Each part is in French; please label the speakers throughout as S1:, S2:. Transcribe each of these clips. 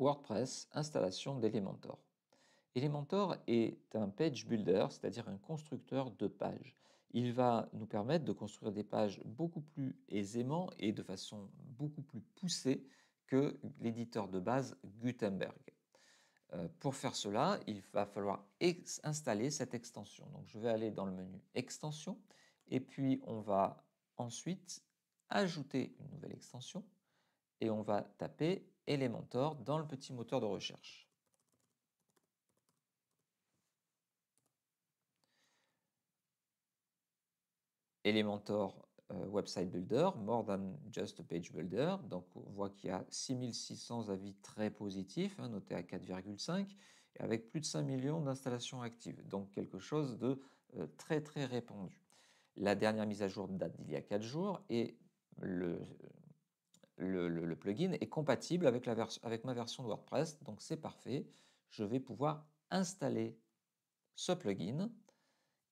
S1: WordPress, installation d'Elementor. Elementor est un page builder, c'est-à-dire un constructeur de pages. Il va nous permettre de construire des pages beaucoup plus aisément et de façon beaucoup plus poussée que l'éditeur de base Gutenberg. Euh, pour faire cela, il va falloir installer cette extension. Donc je vais aller dans le menu Extension et puis on va ensuite ajouter une nouvelle extension et on va taper Elementor dans le petit moteur de recherche. Elementor euh, Website Builder, More Than Just a Page Builder. Donc on voit qu'il y a 6600 avis très positifs, hein, notés à 4,5, et avec plus de 5 millions d'installations actives. Donc quelque chose de euh, très très répandu. La dernière mise à jour date d'il y a 4 jours et le le, plugin est compatible avec, ma version de WordPress, donc c'est parfait. Je vais pouvoir installer ce plugin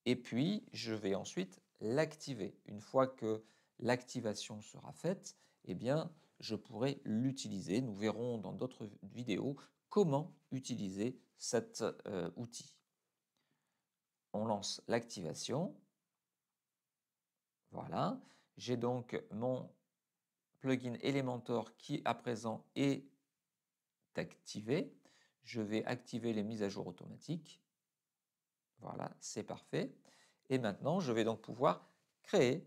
S1: et puis je vais ensuite l'activer. Une fois que l'activation sera faite, eh bien, je pourrai l'utiliser. Nous verrons dans d'autres vidéos comment utiliser cet euh, outil. On lance l'activation. Voilà, j'ai donc mon plugin Elementor qui à présent est activé. Je vais activer les mises à jour automatiques. Voilà, c'est parfait. Et maintenant, je vais donc pouvoir créer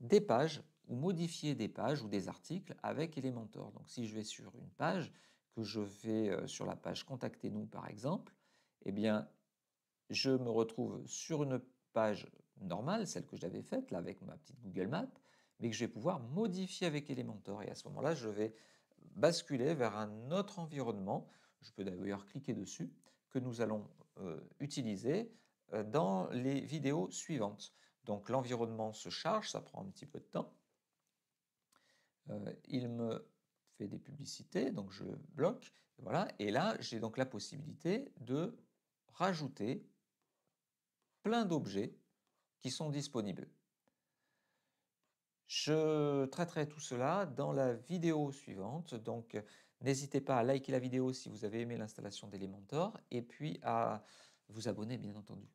S1: des pages ou modifier des pages ou des articles avec Elementor. Donc si je vais sur une page, que je vais euh, sur la page Contactez-nous par exemple, eh bien, je me retrouve sur une page normale, celle que j'avais faite là avec ma petite Google Maps, mais que je vais pouvoir modifier avec Elementor. Et à ce moment-là, je vais basculer vers un autre environnement. Je peux d'ailleurs cliquer dessus, que nous allons euh, utiliser euh, dans les vidéos suivantes. Donc l'environnement se charge, ça prend un petit peu de temps. Euh, il me fait des publicités, donc je bloque. Voilà, et là, j'ai donc la possibilité de rajouter plein d'objets qui sont disponibles. Je traiterai tout cela dans la vidéo suivante, donc n'hésitez pas à liker la vidéo si vous avez aimé l'installation d'Elementor et puis à vous abonner bien entendu.